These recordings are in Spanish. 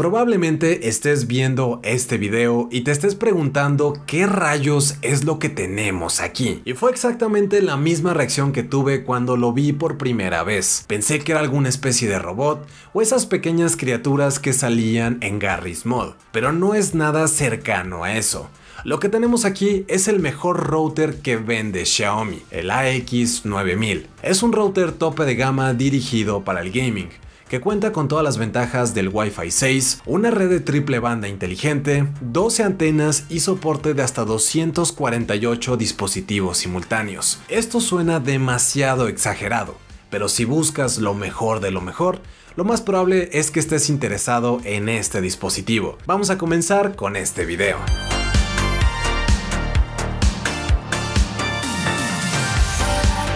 Probablemente estés viendo este video y te estés preguntando qué rayos es lo que tenemos aquí. Y fue exactamente la misma reacción que tuve cuando lo vi por primera vez. Pensé que era alguna especie de robot o esas pequeñas criaturas que salían en Garry's Mod, pero no es nada cercano a eso. Lo que tenemos aquí es el mejor router que vende Xiaomi, el AX9000. Es un router tope de gama dirigido para el gaming que cuenta con todas las ventajas del Wi-Fi 6, una red de triple banda inteligente, 12 antenas y soporte de hasta 248 dispositivos simultáneos. Esto suena demasiado exagerado, pero si buscas lo mejor de lo mejor, lo más probable es que estés interesado en este dispositivo. Vamos a comenzar con este video.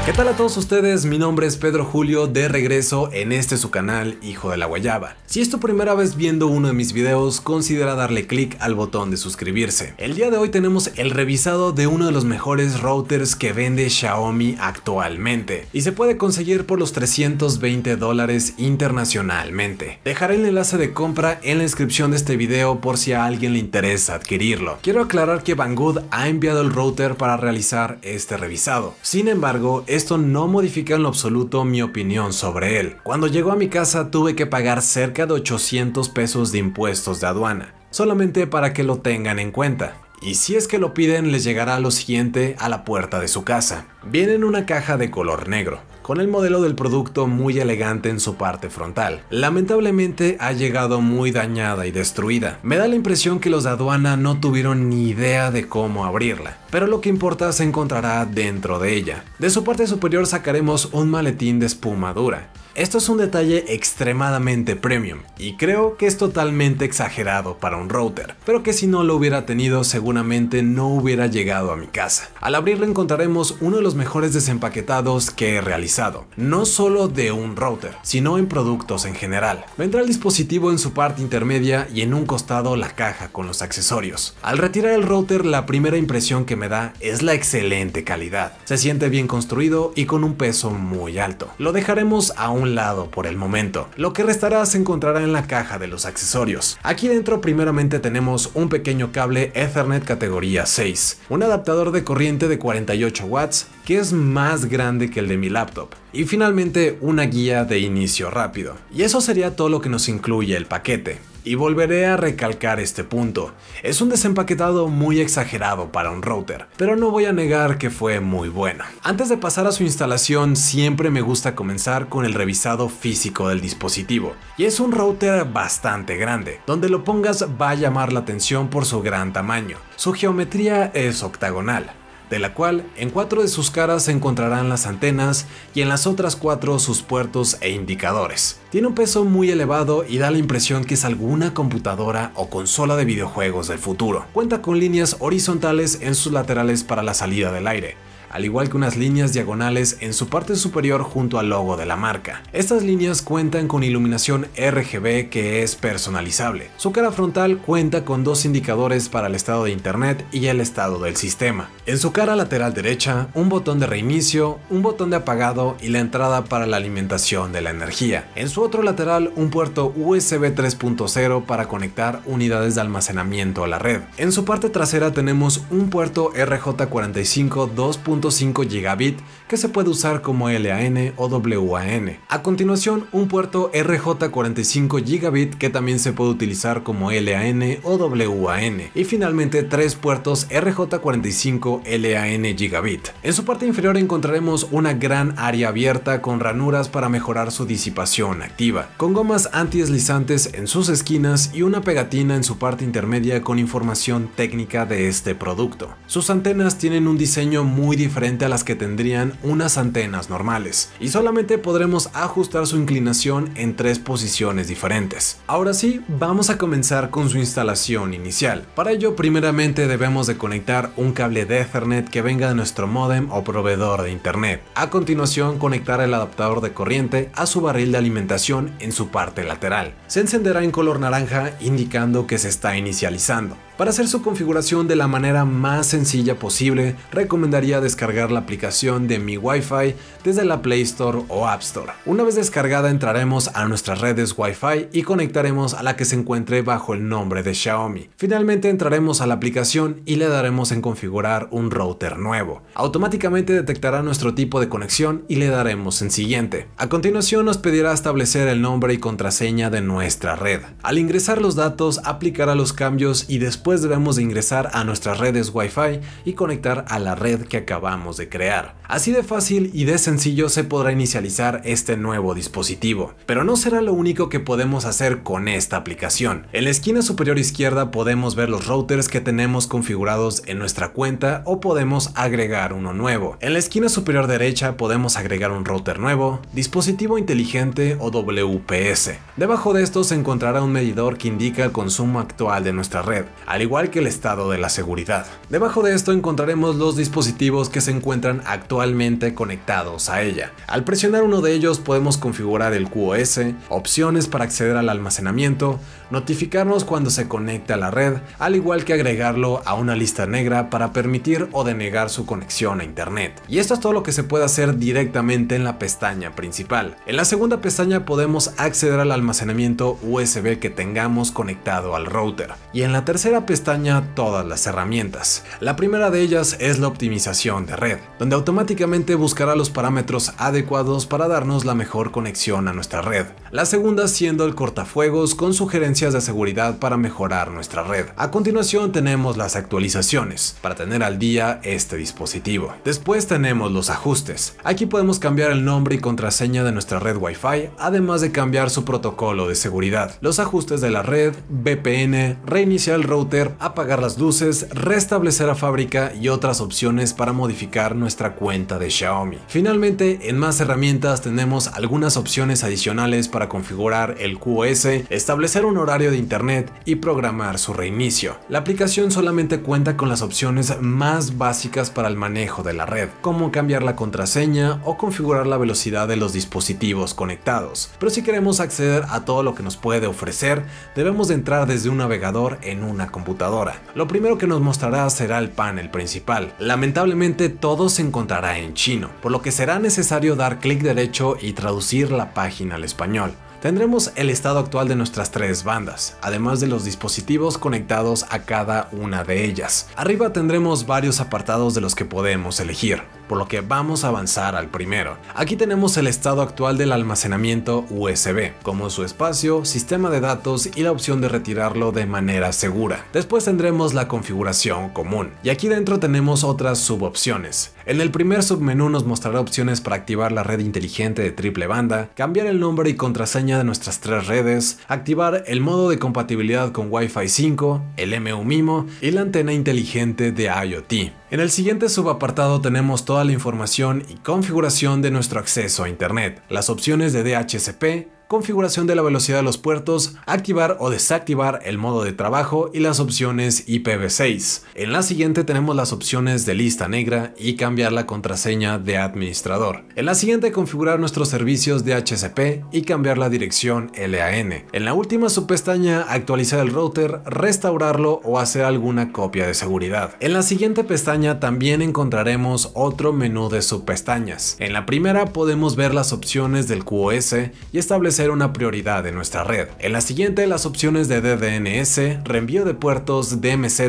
¿Qué tal a todos ustedes? Mi nombre es Pedro Julio, de regreso en este su canal Hijo de la Guayaba. Si es tu primera vez viendo uno de mis videos, considera darle click al botón de suscribirse. El día de hoy tenemos el revisado de uno de los mejores routers que vende Xiaomi actualmente y se puede conseguir por los 320 dólares internacionalmente. Dejaré el enlace de compra en la descripción de este video por si a alguien le interesa adquirirlo. Quiero aclarar que Banggood ha enviado el router para realizar este revisado. Sin embargo, esto no modifica en lo absoluto mi opinión sobre él. Cuando llegó a mi casa tuve que pagar cerca de 800 pesos de impuestos de aduana, solamente para que lo tengan en cuenta. Y si es que lo piden, les llegará lo siguiente a la puerta de su casa. Viene en una caja de color negro con el modelo del producto muy elegante en su parte frontal. Lamentablemente ha llegado muy dañada y destruida. Me da la impresión que los de aduana no tuvieron ni idea de cómo abrirla, pero lo que importa se encontrará dentro de ella. De su parte superior sacaremos un maletín de espuma dura, esto es un detalle extremadamente premium y creo que es totalmente exagerado para un router, pero que si no lo hubiera tenido seguramente no hubiera llegado a mi casa. Al abrirlo encontraremos uno de los mejores desempaquetados que he realizado, no solo de un router, sino en productos en general. Vendrá el dispositivo en su parte intermedia y en un costado la caja con los accesorios. Al retirar el router la primera impresión que me da es la excelente calidad. Se siente bien construido y con un peso muy alto. Lo dejaremos a un lado por el momento. Lo que restará se encontrará en la caja de los accesorios. Aquí dentro primeramente tenemos un pequeño cable Ethernet categoría 6, un adaptador de corriente de 48 watts que es más grande que el de mi laptop. Y finalmente una guía de inicio rápido. Y eso sería todo lo que nos incluye el paquete. Y volveré a recalcar este punto. Es un desempaquetado muy exagerado para un router, pero no voy a negar que fue muy bueno. Antes de pasar a su instalación, siempre me gusta comenzar con el revisado físico del dispositivo. Y es un router bastante grande. Donde lo pongas va a llamar la atención por su gran tamaño. Su geometría es octagonal, de la cual en cuatro de sus caras se encontrarán las antenas y en las otras cuatro sus puertos e indicadores. Tiene un peso muy elevado y da la impresión que es alguna computadora o consola de videojuegos del futuro. Cuenta con líneas horizontales en sus laterales para la salida del aire, al igual que unas líneas diagonales en su parte superior junto al logo de la marca. Estas líneas cuentan con iluminación RGB que es personalizable. Su cara frontal cuenta con dos indicadores para el estado de internet y el estado del sistema. En su cara lateral derecha, un botón de reinicio, un botón de apagado y la entrada para la alimentación de la energía. En su otro lateral, un puerto USB 3.0 para conectar unidades de almacenamiento a la red. En su parte trasera tenemos un puerto RJ45 2.0 5 gigabit que se puede usar como LAN o WAN. A continuación, un puerto RJ45 gigabit que también se puede utilizar como LAN o WAN. Y finalmente, tres puertos RJ45 LAN gigabit. En su parte inferior encontraremos una gran área abierta con ranuras para mejorar su disipación activa, con gomas antideslizantes en sus esquinas y una pegatina en su parte intermedia con información técnica de este producto. Sus antenas tienen un diseño muy diferente frente a las que tendrían unas antenas normales, y solamente podremos ajustar su inclinación en tres posiciones diferentes. Ahora sí, vamos a comenzar con su instalación inicial. Para ello, primeramente debemos de conectar un cable de Ethernet que venga de nuestro modem o proveedor de internet. A continuación, conectar el adaptador de corriente a su barril de alimentación en su parte lateral. Se encenderá en color naranja indicando que se está inicializando. Para hacer su configuración de la manera más sencilla posible, recomendaría descargar la aplicación de Mi Wi-Fi desde la Play Store o App Store. Una vez descargada entraremos a nuestras redes Wi-Fi y conectaremos a la que se encuentre bajo el nombre de Xiaomi. Finalmente entraremos a la aplicación y le daremos en configurar un router nuevo. Automáticamente detectará nuestro tipo de conexión y le daremos en siguiente. A continuación nos pedirá establecer el nombre y contraseña de nuestra red. Al ingresar los datos aplicará los cambios y después Después debemos ingresar a nuestras redes Wi-Fi y conectar a la red que acabamos de crear. Así de fácil y de sencillo se podrá inicializar este nuevo dispositivo. Pero no será lo único que podemos hacer con esta aplicación. En la esquina superior izquierda podemos ver los routers que tenemos configurados en nuestra cuenta o podemos agregar uno nuevo. En la esquina superior derecha podemos agregar un router nuevo, dispositivo inteligente o WPS. Debajo de esto se encontrará un medidor que indica el consumo actual de nuestra red al igual que el estado de la seguridad. Debajo de esto encontraremos los dispositivos que se encuentran actualmente conectados a ella. Al presionar uno de ellos podemos configurar el QoS, opciones para acceder al almacenamiento, notificarnos cuando se conecte a la red, al igual que agregarlo a una lista negra para permitir o denegar su conexión a internet. Y esto es todo lo que se puede hacer directamente en la pestaña principal. En la segunda pestaña podemos acceder al almacenamiento USB que tengamos conectado al router. Y en la tercera pestaña todas las herramientas. La primera de ellas es la optimización de red, donde automáticamente buscará los parámetros adecuados para darnos la mejor conexión a nuestra red. La segunda siendo el cortafuegos con sugerencias de seguridad para mejorar nuestra red. A continuación tenemos las actualizaciones para tener al día este dispositivo. Después tenemos los ajustes. Aquí podemos cambiar el nombre y contraseña de nuestra red Wi-Fi, además de cambiar su protocolo de seguridad. Los ajustes de la red, VPN, reiniciar el router apagar las luces, restablecer la fábrica y otras opciones para modificar nuestra cuenta de Xiaomi. Finalmente, en más herramientas tenemos algunas opciones adicionales para configurar el QoS, establecer un horario de internet y programar su reinicio. La aplicación solamente cuenta con las opciones más básicas para el manejo de la red, como cambiar la contraseña o configurar la velocidad de los dispositivos conectados. Pero si queremos acceder a todo lo que nos puede ofrecer, debemos de entrar desde un navegador en una computadora computadora. Lo primero que nos mostrará será el panel principal. Lamentablemente todo se encontrará en chino, por lo que será necesario dar clic derecho y traducir la página al español tendremos el estado actual de nuestras tres bandas, además de los dispositivos conectados a cada una de ellas. Arriba tendremos varios apartados de los que podemos elegir por lo que vamos a avanzar al primero. Aquí tenemos el estado actual del almacenamiento USB, como su espacio, sistema de datos y la opción de retirarlo de manera segura. Después tendremos la configuración común, y aquí dentro tenemos otras subopciones. En el primer submenú nos mostrará opciones para activar la red inteligente de triple banda, cambiar el nombre y contraseña de nuestras tres redes, activar el modo de compatibilidad con Wi-Fi 5, el MU MIMO y la antena inteligente de IoT. En el siguiente subapartado tenemos todo toda la información y configuración de nuestro acceso a Internet, las opciones de DHCP, configuración de la velocidad de los puertos, activar o desactivar el modo de trabajo y las opciones IPv6. En la siguiente tenemos las opciones de lista negra y cambiar la contraseña de administrador. En la siguiente configurar nuestros servicios de HCP y cambiar la dirección LAN. En la última subpestaña actualizar el router, restaurarlo o hacer alguna copia de seguridad. En la siguiente pestaña también encontraremos otro menú de subpestañas. En la primera podemos ver las opciones del QoS y establecer ser una prioridad de nuestra red. En la siguiente, las opciones de DDNS, reenvío de puertos, DMZ,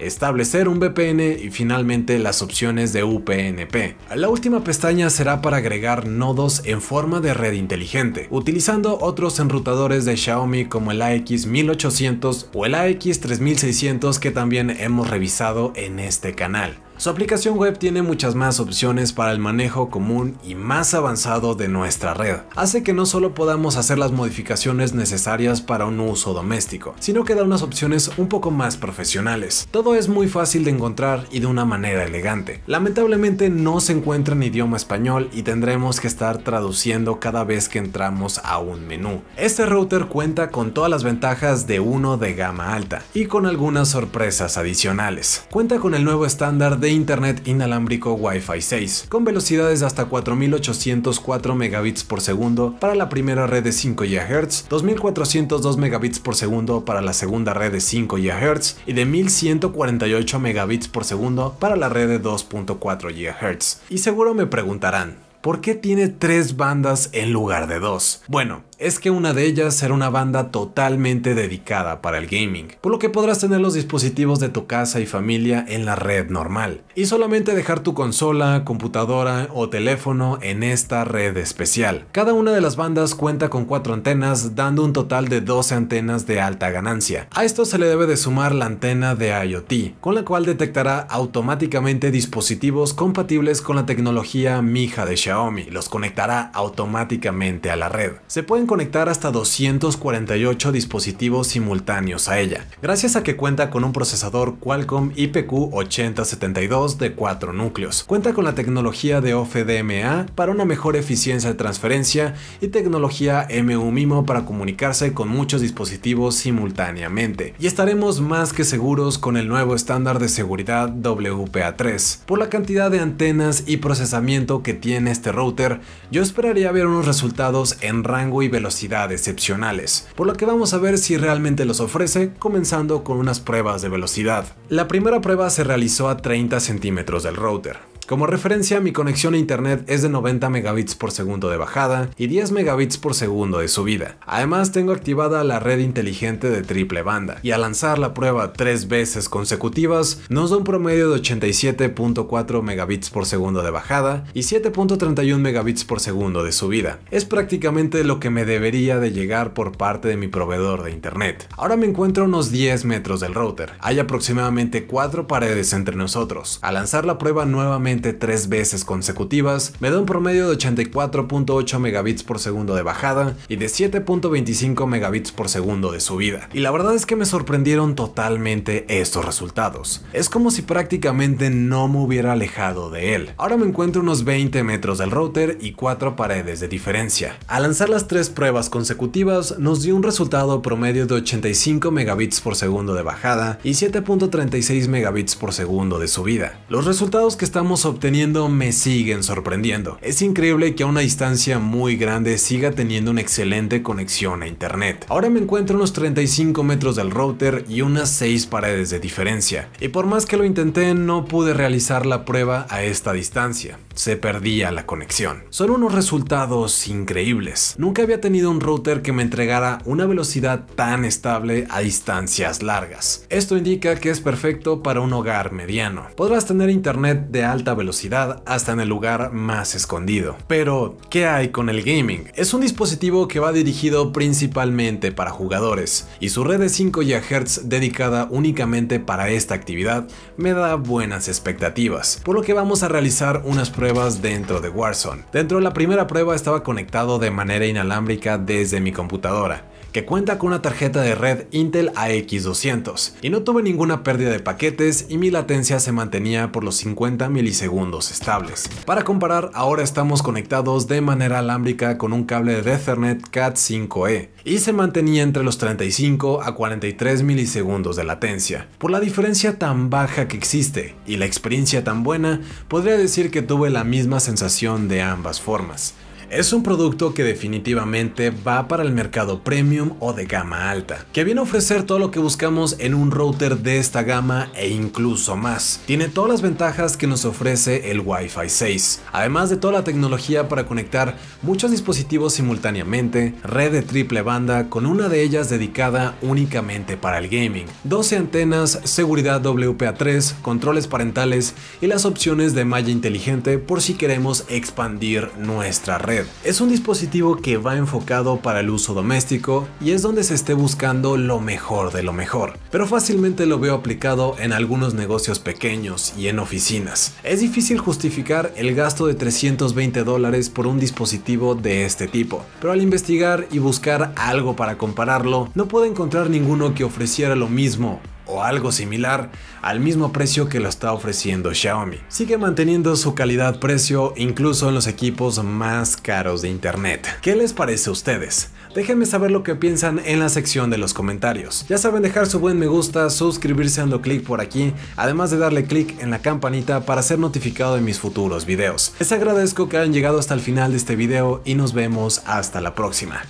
establecer un VPN y finalmente las opciones de UPnP. La última pestaña será para agregar nodos en forma de red inteligente, utilizando otros enrutadores de Xiaomi como el AX1800 o el AX3600 que también hemos revisado en este canal. Su aplicación web tiene muchas más opciones para el manejo común y más avanzado de nuestra red. Hace que no solo podamos hacer las modificaciones necesarias para un uso doméstico, sino que da unas opciones un poco más profesionales. Todo es muy fácil de encontrar y de una manera elegante. Lamentablemente no se encuentra en idioma español y tendremos que estar traduciendo cada vez que entramos a un menú. Este router cuenta con todas las ventajas de uno de gama alta y con algunas sorpresas adicionales. Cuenta con el nuevo estándar de Internet inalámbrico Wi-Fi 6, con velocidades de hasta 4.804 megabits por segundo para la primera red de 5 GHz, 2.402 megabits por segundo para la segunda red de 5 GHz y de 1.148 megabits por segundo para la red de 2.4 GHz. Y seguro me preguntarán, ¿por qué tiene tres bandas en lugar de dos? Bueno, es que una de ellas será una banda totalmente dedicada para el gaming, por lo que podrás tener los dispositivos de tu casa y familia en la red normal, y solamente dejar tu consola, computadora o teléfono en esta red especial. Cada una de las bandas cuenta con cuatro antenas, dando un total de 12 antenas de alta ganancia. A esto se le debe de sumar la antena de IoT, con la cual detectará automáticamente dispositivos compatibles con la tecnología Mija de Xiaomi, los conectará automáticamente a la red. Se pueden conectar hasta 248 dispositivos simultáneos a ella, gracias a que cuenta con un procesador Qualcomm IPQ8072 de 4 núcleos. Cuenta con la tecnología de OFDMA para una mejor eficiencia de transferencia y tecnología MU-MIMO para comunicarse con muchos dispositivos simultáneamente. Y estaremos más que seguros con el nuevo estándar de seguridad WPA3. Por la cantidad de antenas y procesamiento que tiene este router, yo esperaría ver unos resultados en rango y velocidad velocidad excepcionales, por lo que vamos a ver si realmente los ofrece, comenzando con unas pruebas de velocidad. La primera prueba se realizó a 30 centímetros del router, como referencia, mi conexión a internet es de 90 megabits por segundo de bajada y 10 megabits por segundo de subida. Además, tengo activada la red inteligente de triple banda y al lanzar la prueba tres veces consecutivas nos da un promedio de 87.4 megabits por segundo de bajada y 7.31 megabits por segundo de subida. Es prácticamente lo que me debería de llegar por parte de mi proveedor de internet. Ahora me encuentro a unos 10 metros del router. Hay aproximadamente 4 paredes entre nosotros. Al lanzar la prueba nuevamente tres veces consecutivas, me da un promedio de 84.8 megabits por segundo de bajada y de 7.25 megabits por segundo de subida. Y la verdad es que me sorprendieron totalmente estos resultados. Es como si prácticamente no me hubiera alejado de él. Ahora me encuentro unos 20 metros del router y 4 paredes de diferencia. Al lanzar las tres pruebas consecutivas nos dio un resultado promedio de 85 megabits por segundo de bajada y 7.36 megabits por segundo de subida. Los resultados que estamos obteniendo me siguen sorprendiendo. Es increíble que a una distancia muy grande siga teniendo una excelente conexión a internet. Ahora me encuentro a unos 35 metros del router y unas 6 paredes de diferencia. Y por más que lo intenté no pude realizar la prueba a esta distancia. Se perdía la conexión. Son unos resultados increíbles. Nunca había tenido un router que me entregara una velocidad tan estable a distancias largas. Esto indica que es perfecto para un hogar mediano. Podrás tener internet de alta velocidad hasta en el lugar más escondido. Pero, ¿qué hay con el gaming? Es un dispositivo que va dirigido principalmente para jugadores y su red de 5 GHz dedicada únicamente para esta actividad me da buenas expectativas, por lo que vamos a realizar unas pruebas dentro de Warzone. Dentro de la primera prueba estaba conectado de manera inalámbrica desde mi computadora, que cuenta con una tarjeta de red Intel AX200 y no tuve ninguna pérdida de paquetes y mi latencia se mantenía por los 50 milisegundos estables. Para comparar, ahora estamos conectados de manera alámbrica con un cable de Ethernet Cat5e y se mantenía entre los 35 a 43 milisegundos de latencia. Por la diferencia tan baja que existe y la experiencia tan buena, podría decir que tuve la misma sensación de ambas formas. Es un producto que definitivamente va para el mercado premium o de gama alta, que viene a ofrecer todo lo que buscamos en un router de esta gama e incluso más. Tiene todas las ventajas que nos ofrece el Wi-Fi 6, además de toda la tecnología para conectar muchos dispositivos simultáneamente, red de triple banda con una de ellas dedicada únicamente para el gaming, 12 antenas, seguridad WPA3, controles parentales y las opciones de malla inteligente por si queremos expandir nuestra red. Es un dispositivo que va enfocado para el uso doméstico y es donde se esté buscando lo mejor de lo mejor, pero fácilmente lo veo aplicado en algunos negocios pequeños y en oficinas. Es difícil justificar el gasto de 320 dólares por un dispositivo de este tipo, pero al investigar y buscar algo para compararlo, no puedo encontrar ninguno que ofreciera lo mismo o algo similar al mismo precio que lo está ofreciendo Xiaomi. Sigue manteniendo su calidad-precio incluso en los equipos más caros de internet. ¿Qué les parece a ustedes? Déjenme saber lo que piensan en la sección de los comentarios. Ya saben dejar su buen me gusta, suscribirse dando clic por aquí, además de darle clic en la campanita para ser notificado de mis futuros videos. Les agradezco que hayan llegado hasta el final de este video y nos vemos hasta la próxima.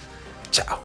Chao.